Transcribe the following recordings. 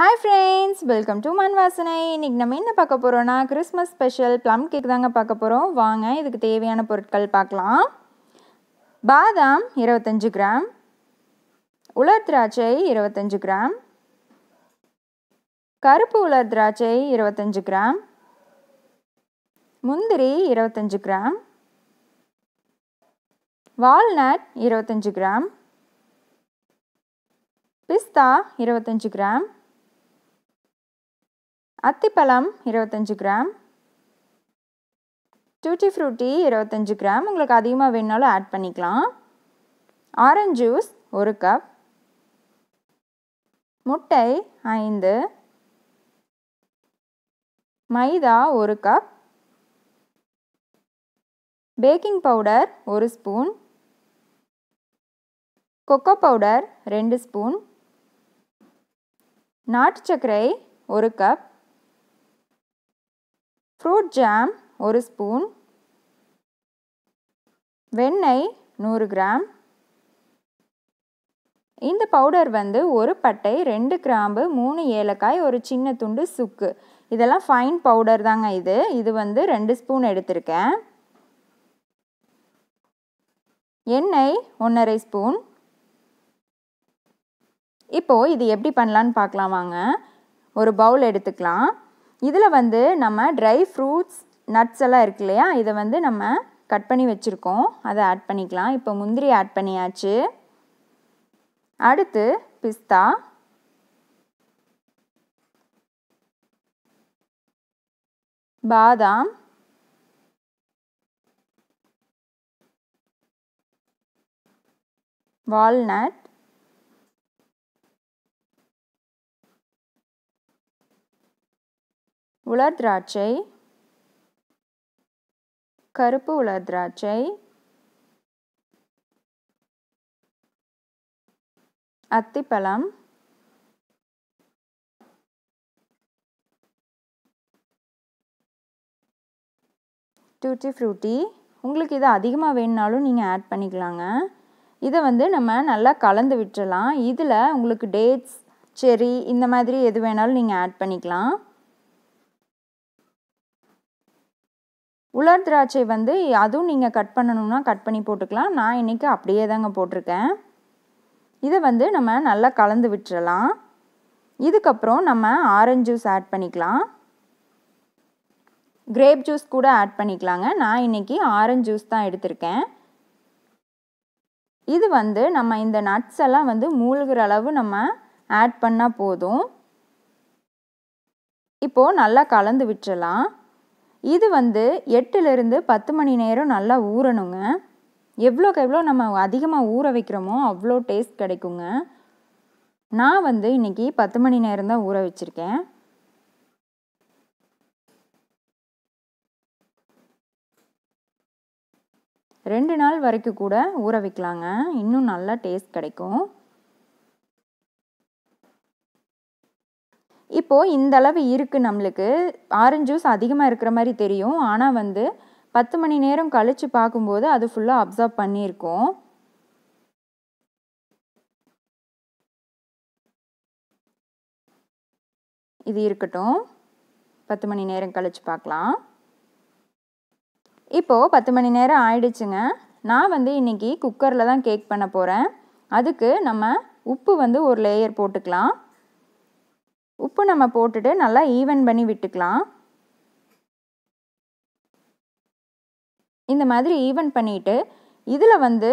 hi friends welcome to மண் வாசனை இன்றைக்கி நம்ம என்ன பார்க்க போகிறோன்னா கிறிஸ்மஸ் ஸ்பெஷல் ப்ளம் கேக் தாங்க பார்க்க போகிறோம் வாங்க இதுக்கு தேவையான பொருட்கள் பார்க்கலாம் பாதாம் இருபத்தஞ்சு கிராம் உலர் திராட்சை இருபத்தஞ்சு கிராம் கருப்பு உலர் திராட்சை இருபத்தஞ்சு கிராம் முந்திரி இருபத்தஞ்சு கிராம் வால்நட் இருபத்தஞ்சு கிராம் பிஸ்தா இருபத்தஞ்சு கிராம் அத்திப்பழம் இருபத்தஞ்சி கிராம் டூட்டி ஃப்ரூட்டி இருபத்தஞ்சி கிராம் உங்களுக்கு அதிகமாக வேணுனாலும் ஆட் பண்ணிக்கலாம் ஆரஞ்சு ஜூஸ் ஒரு கப் முட்டை ஐந்து மைதா ஒரு கப் பேக்கிங் பவுடர் ஒரு ஸ்பூன் கொக்கோ பவுடர் ரெண்டு ஸ்பூன் நாட்டு சர்க்கரை ஒரு கப் ஃப்ரூட் ஜாம் ஒரு ஸ்பூன் வெண்ணெய் நூறு கிராம் இந்த பவுடர் வந்து ஒரு பட்டை ரெண்டு கிராம்பு மூணு ஏலக்காய் ஒரு சின்ன துண்டு சுக்கு இதெல்லாம் ஃபைன் பவுடர் தாங்க இது இது வந்து ரெண்டு ஸ்பூன் எடுத்திருக்கேன் எண்ணெய் ஒன்றரை ஸ்பூன் இப்போது இது எப்படி பண்ணலான்னு பார்க்கலாம் வாங்க ஒரு பவுல் எடுத்துக்கலாம் இதில் வந்து நம்ம ட்ரை ஃப்ரூட்ஸ் நட்ஸ் எல்லாம் இருக்கு இல்லையா இதை வந்து நம்ம கட் பண்ணி வச்சுருக்கோம் அதை ஆட் பண்ணிக்கலாம் இப்போ முந்திரி ஆட் பண்ணியாச்சு அடுத்து பிஸ்தா பாதாம் வால்நட் உலர் திராட்சை கருப்பு உலர் திராட்சை அத்திப்பழம் டூட்டி ஃப்ரூட்டி உங்களுக்கு இது அதிகமாக வேணுனாலும் நீங்கள் ஆட் பண்ணிக்கலாங்க இதை வந்து நம்ம நல்லா கலந்து விட்டுடலாம் இதில் உங்களுக்கு டேட்ஸ் செரி இந்த மாதிரி எது வேணாலும் நீங்கள் ஆட் பண்ணிக்கலாம் உலர் திராட்சை வந்து அதுவும் நீங்கள் கட் பண்ணணும்னா கட் பண்ணி போட்டுக்கலாம் நான் இன்றைக்கி அப்படியே தாங்க போட்டிருக்கேன் இதை வந்து நம்ம நல்லா கலந்து விட்டுறலாம் இதுக்கப்புறம் நம்ம ஆரஞ்சு ஜூஸ் ஆட் பண்ணிக்கலாம் கிரேப் ஜூஸ் கூட ஆட் பண்ணிக்கலாங்க நான் இன்றைக்கி ஆரஞ்சு ஜூஸ் தான் எடுத்திருக்கேன் இது வந்து நம்ம இந்த நட்ஸ் எல்லாம் வந்து மூழ்கிற அளவு நம்ம ஆட் பண்ணால் போதும் இப்போது நல்லா கலந்து விட்டுறலாம் இது வந்து எட்டுலேருந்து பத்து மணி நேரம் நல்லா ஊறணுங்க எவ்வளோக்கு எவ்வளோ நம்ம அதிகமாக ஊற வைக்கிறோமோ அவ்வளோ டேஸ்ட் கிடைக்குங்க நான் வந்து இன்றைக்கி பத்து மணி நேரம் தான் ஊற வச்சுருக்கேன் ரெண்டு நாள் வரைக்கும் கூட ஊற வைக்கலாங்க இன்னும் நல்லா டேஸ்ட் கிடைக்கும் இப்போது இந்தளவு இருக்குது நம்மளுக்கு ஆரஞ்சு ஜூஸ் அதிகமாக இருக்கிற மாதிரி தெரியும் ஆனால் வந்து பத்து மணி நேரம் கழித்து பார்க்கும்போது அது ஃபுல்லாக அப்சர்வ் பண்ணியிருக்கோம் இது இருக்கட்டும் பத்து மணி நேரம் கழித்து பார்க்கலாம் இப்போது பத்து மணி நேரம் ஆயிடுச்சுங்க நான் வந்து இன்றைக்கி குக்கரில் தான் கேக் பண்ண போகிறேன் அதுக்கு நம்ம உப்பு வந்து ஒரு லேயர் போட்டுக்கலாம் உப்பு நம்ம போட்டுட்டு நல்லா ஈவன் பண்ணி விட்டுக்கலாம் இந்த மாதிரி ஈவன் பண்ணிவிட்டு இதில் வந்து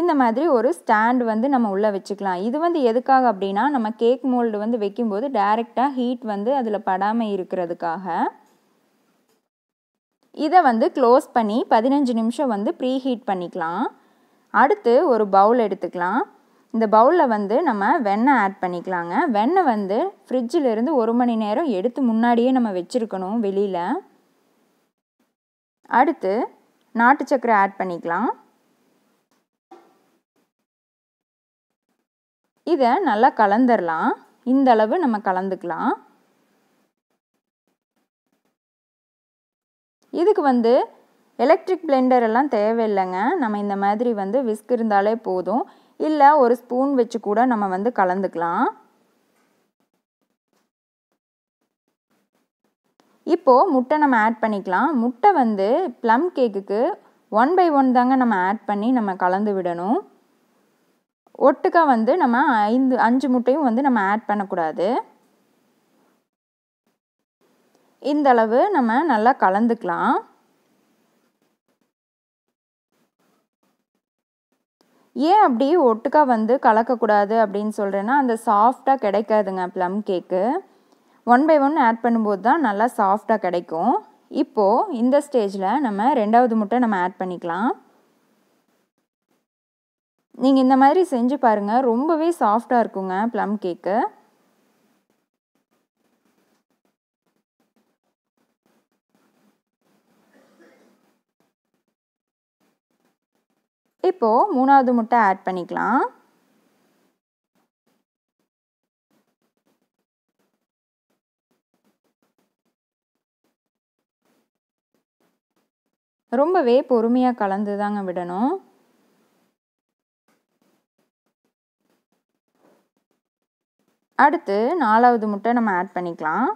இந்த மாதிரி ஒரு ஸ்டாண்ட் வந்து நம்ம உள்ளே வச்சுக்கலாம் இது வந்து எதுக்காக அப்படின்னா நம்ம கேக் மோல்டு வந்து வைக்கும்போது டைரெக்டாக ஹீட் வந்து அதில் படாமல் இருக்கிறதுக்காக இதை வந்து க்ளோஸ் பண்ணி பதினஞ்சு நிமிஷம் வந்து ப்ரீ ஹீட் பண்ணிக்கலாம் அடுத்து ஒரு பவுல் எடுத்துக்கலாம் இந்த பவுலில் வந்து நம்ம வெண்ணெய் ஆட் பண்ணிக்கலாங்க வெண்ணெய் வந்து இருந்து ஒரு மணி நேரம் எடுத்து முன்னாடியே நம்ம வச்சுருக்கணும் வெளியில் அடுத்து நாட்டு சக்கரை ஆட் பண்ணிக்கலாம் இதை நல்லா கலந்துடலாம் இந்த அளவு நம்ம கலந்துக்கலாம் இதுக்கு வந்து எலக்ட்ரிக் பிளெண்டர் எல்லாம் தேவையில்லைங்க நம்ம இந்த மாதிரி வந்து விஸ்க் இருந்தாலே போதும் இல்லை ஒரு ஸ்பூன் வச்சு கூட நம்ம வந்து கலந்துக்கலாம் இப்போது முட்டை நம்ம ஆட் பண்ணிக்கலாம் முட்டை வந்து ப்ளம் கேக்குக்கு ஒன் பை ஒன் தாங்க நம்ம ஆட் பண்ணி நம்ம கலந்து விடணும் ஒட்டுக்கா வந்து நம்ம ஐந்து அஞ்சு முட்டையும் வந்து நம்ம ஆட் பண்ணக்கூடாது இந்தளவு நம்ம நல்லா கலந்துக்கலாம் ஏன் அப்படி ஒட்டுக்கா வந்து கலக்கக்கூடாது அப்படின்னு சொல்கிறேன்னா அந்த சாஃப்டாக கிடைக்காதுங்க plum cake one by one add பண்ணும்போது தான் நல்லா சாஃப்டாக கிடைக்கும் இப்போது இந்த ஸ்டேஜில் நம்ம ரெண்டாவது முட்டை நம்ம ஆட் பண்ணிக்கலாம் நீங்கள் இந்த மாதிரி செஞ்சு பாருங்கள் ரொம்பவே சாஃப்டாக இருக்குங்க ப்ளம் கேக்கு இப்போது மூணாவது முட்டை ஆட் பண்ணிக்கலாம் ரொம்பவே பொறுமையாக கலந்து தாங்க விடணும் அடுத்து நாலாவது முட்டை நம்ம ஆட் பண்ணிக்கலாம்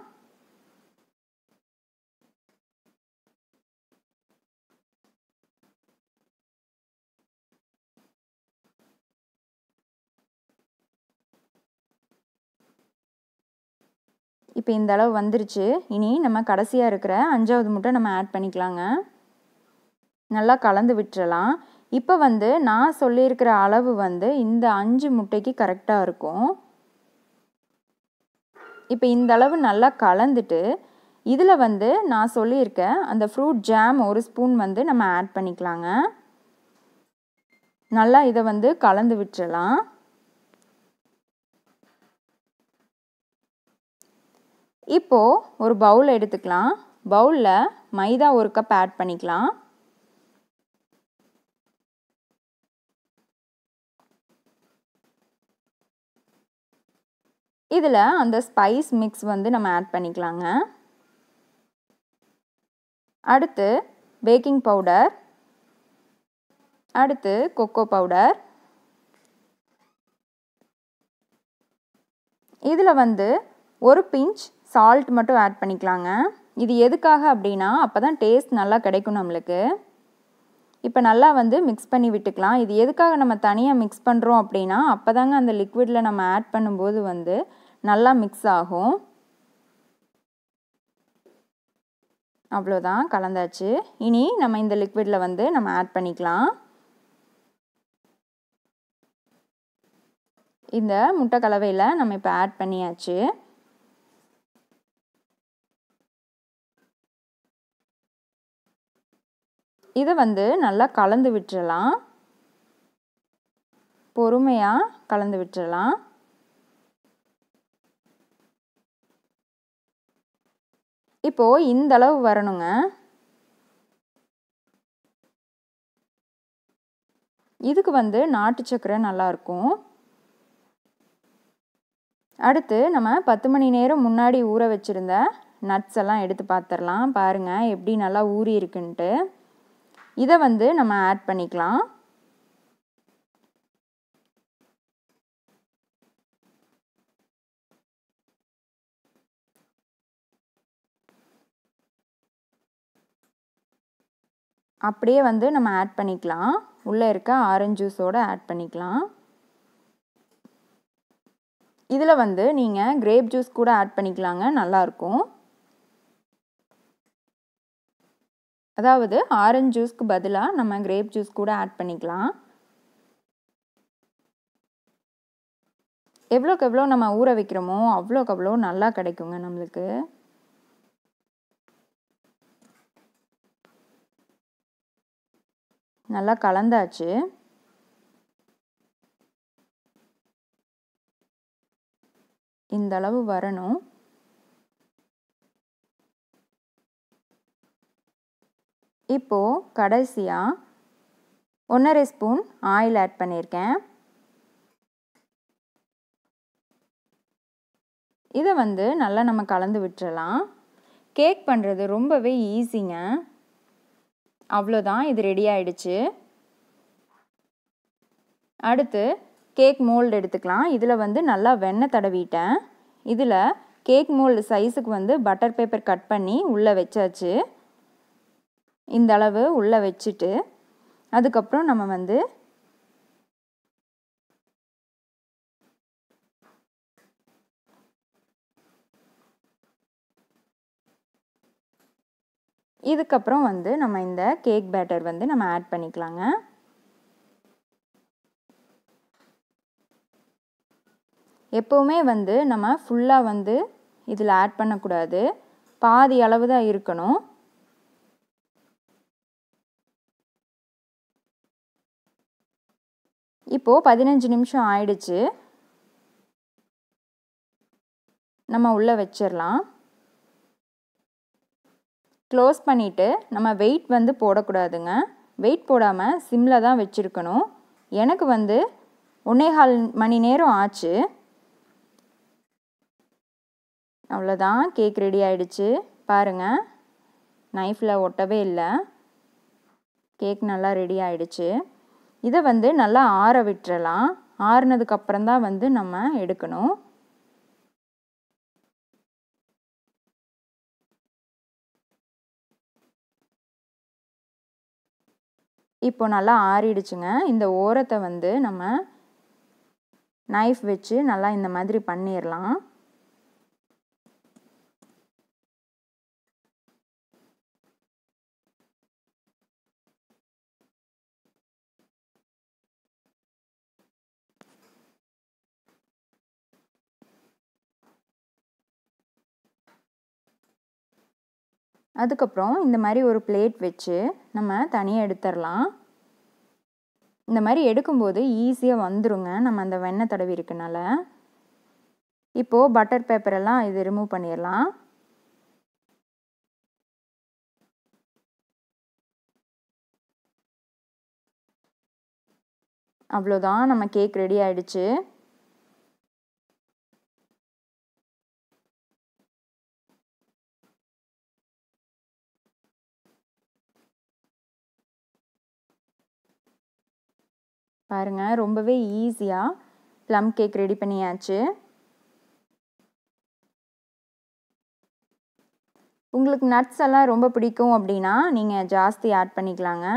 இப்போ இந்த அளவு வந்துருச்சு இனி நம்ம கடைசியாக இருக்கிற அஞ்சாவது முட்டை நம்ம ஆட் பண்ணிக்கலாங்க நல்லா கலந்து விட்டுறலாம் இப்போ வந்து நான் சொல்லியிருக்கிற அளவு வந்து இந்த அஞ்சு முட்டைக்கு கரெக்டாக இருக்கும் இப்போ இந்த அளவு நல்லா கலந்துட்டு இதில் வந்து நான் சொல்லியிருக்க அந்த ஃப்ரூட் ஜாம் ஒரு ஸ்பூன் வந்து நம்ம ஆட் பண்ணிக்கலாங்க நல்லா இதை வந்து கலந்து விட்டுறலாம் இப்போது ஒரு பவுல் எடுத்துக்கலாம் பவுலில் மைதா ஒரு கப் ஆட் பண்ணிக்கலாம் இதில் அந்த ஸ்பைஸ் மிக்ஸ் வந்து நம்ம ஆட் பண்ணிக்கலாங்க அடுத்து பேக்கிங் பவுடர் அடுத்து கொக்கோ பவுடர் இதில் வந்து ஒரு பிஞ்ச் சால்ட் மட்டும் ஆட் பண்ணிக்கலாங்க இது எதுக்காக அப்படின்னா அப்போ தான் டேஸ்ட் நல்லா கிடைக்கும் நம்மளுக்கு இப்போ நல்லா வந்து மிக்ஸ் பண்ணி விட்டுக்கலாம் இது எதுக்காக நம்ம தனியாக மிக்ஸ் பண்ணுறோம் அப்படின்னா அப்போ தாங்க அந்த லிக்விடில் நம்ம ஆட் பண்ணும்போது வந்து நல்லா மிக்ஸ் ஆகும் அவ்வளோதான் கலந்தாச்சு இனி நம்ம இந்த லிக்விடில் வந்து நம்ம ஆட் பண்ணிக்கலாம் இந்த முட்டை கலவையில் நம்ம இப்போ ஆட் பண்ணியாச்சு இதை வந்து நல்லா கலந்து விட்டுறலாம் பொறுமையாக கலந்து விட்டுறலாம் இப்போ இந்த அளவு வரணுங்க இதுக்கு வந்து நாட்டு சக்கரை நல்லாயிருக்கும் அடுத்து நம்ம பத்து மணி நேரம் முன்னாடி ஊற வச்சுருந்த நட்ஸ் எல்லாம் எடுத்து பார்த்துடலாம் பாருங்கள் எப்படி நல்லா ஊறி இருக்குன்ட்டு இதை வந்து நம்ம ஆட் பண்ணிக்கலாம் அப்படியே வந்து நம்ம ஆட் பண்ணிக்கலாம் உள்ளே இருக்க ஆரஞ்சு ஜூஸோடு ஆட் பண்ணிக்கலாம் இதில் வந்து நீங்கள் கிரேப் ஜூஸ் கூட ஆட் பண்ணிக்கலாங்க நல்லாயிருக்கும் அதாவது ஆரஞ்சு ஜூஸ்க்கு பதிலாக நம்ம கிரேப் ஜூஸ் கூட ஆட் பண்ணிக்கலாம் எவ்வளோக்கு எவ்வளோ நம்ம ஊற வைக்கிறோமோ அவ்வளோக்கு அவ்வளோ நல்லா கிடைக்குங்க நம்மளுக்கு நல்லா கலந்தாச்சு இந்த அளவு வரணும் இப்போது கடைசியாக ஒன்றரை ஸ்பூன் ஆயில் ஆட் பண்ணியிருக்கேன் இதை வந்து நல்லா நம்ம கலந்து விட்டுறலாம் கேக் பண்ணுறது ரொம்பவே ஈஸிங்க அவ்வளோதான் இது ரெடி ஆயிடுச்சு அடுத்து கேக் மோல்டு எடுத்துக்கலாம் இதில் வந்து நல்லா வெண்ணெய் தடவிட்டேன் இதில் கேக் மோல்டு சைஸுக்கு வந்து பட்டர் பேப்பர் கட் பண்ணி உள்ளே வச்சாச்சு இந்த அளவு உள்ளே வச்சுட்டு அதுக்கப்புறம் நம்ம வந்து இதுக்கப்புறம் வந்து நம்ம இந்த கேக் பேட்டர் வந்து நம்ம ஆட் பண்ணிக்கலாங்க எப்போவுமே வந்து நம்ம ஃபுல்லாக வந்து இதில் ஆட் பண்ணக்கூடாது பாதி அளவு தான் இருக்கணும் இப்போது பதினஞ்சு நிமிஷம் ஆயிடுச்சு நம்ம உள்ளே வச்சிடலாம் க்ளோஸ் பண்ணிவிட்டு நம்ம வெயிட் வந்து போடக்கூடாதுங்க வெயிட் போடாமல் சிம்மில் தான் வச்சுருக்கணும் எனக்கு வந்து ஒன்னேகால் மணி நேரம் ஆச்சு அவ்வளோதான் கேக் ரெடி ஆயிடுச்சு பாருங்கள் நைஃப்பில் ஒட்டவே இல்லை கேக் நல்லா ரெடி ஆயிடுச்சு இதை வந்து நல்லா ஆற விட்டுறலாம் அப்புறம் தான் வந்து நம்ம எடுக்கணும் இப்போ நல்லா ஆறிடுச்சுங்க இந்த ஓரத்தை வந்து நம்ம நைஃப் வச்சு நல்லா இந்த மாதிரி பண்ணிடலாம் அதுக்கப்புறம் இந்த மாதிரி ஒரு பிளேட் வச்சு நம்ம தனியாக எடுத்துடலாம் இந்த மாதிரி எடுக்கும்போது ஈஸியாக வந்துருங்க நம்ம அந்த வெண்ணெய் தடவி இருக்கனால இப்போது பட்டர் பேப்பரெல்லாம் இது ரிமூவ் பண்ணிடலாம் அவ்வளோதான் நம்ம கேக் ரெடி ஆகிடுச்சு பாருங்கள் ரொம்பவே ஈஸியாக ப்ளம் கேக் ரெடி பண்ணியாச்சு உங்களுக்கு நட்ஸ் எல்லாம் ரொம்ப பிடிக்கும் அப்படின்னா நீங்கள் ஜாஸ்தி ஆட் பண்ணிக்கலாங்க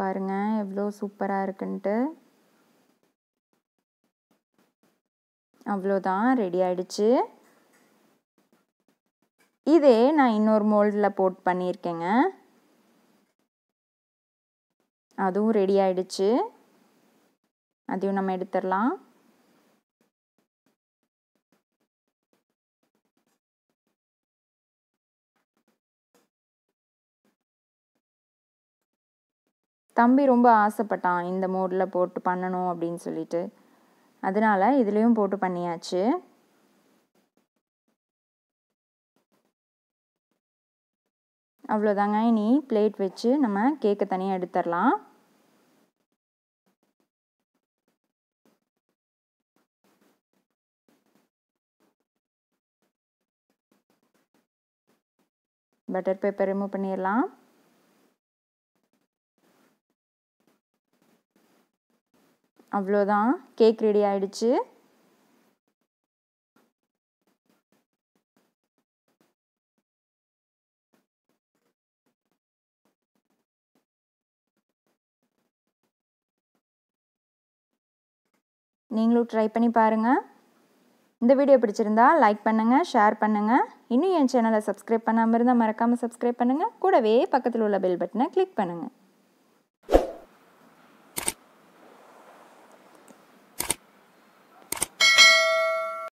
பாருங்கள் எவ்வளோ சூப்பராக இருக்குன்ட்டு அவ்வளோதான் ரெடி ஆயிடுச்சு இதே நான் இன்னொரு மோல்டில் போட் பண்ணியிருக்கேங்க அதுவும் ரெடி ஆயிடுச்சு அதையும் நம்ம எடுத்துடலாம் தம்பி ரொம்ப ஆசைப்பட்டான் இந்த மோடில் போட்டு பண்ணணும் அப்படின்னு சொல்லிட்டு அதனால் இதுலேயும் போட்டு பண்ணியாச்சு அவ்வளோதாங்க இனி பிளேட் வச்சு நம்ம கேக்கை தனியாக எடுத்துடலாம் பட்டர் பேப்பர் ரிமூவ் பண்ணிடலாம் அவ்வளோதான் கேக் ரெடி ஆயிடுச்சு நீங்களும் ட்ரை பண்ணி பாருங்கள் இந்த வீடியோ பிடிச்சிருந்தா லைக் பண்ணுங்கள் ஷேர் பண்ணுங்கள் இன்னும் என் சேனலை சப்ஸ்கிரைப் பண்ணாமல் இருந்தால் மறக்காமல் சப்ஸ்கிரைப் பண்ணுங்கள் கூடவே பக்கத்தில் உள்ள பெல் பட்டனை கிளிக் பண்ணுங்கள்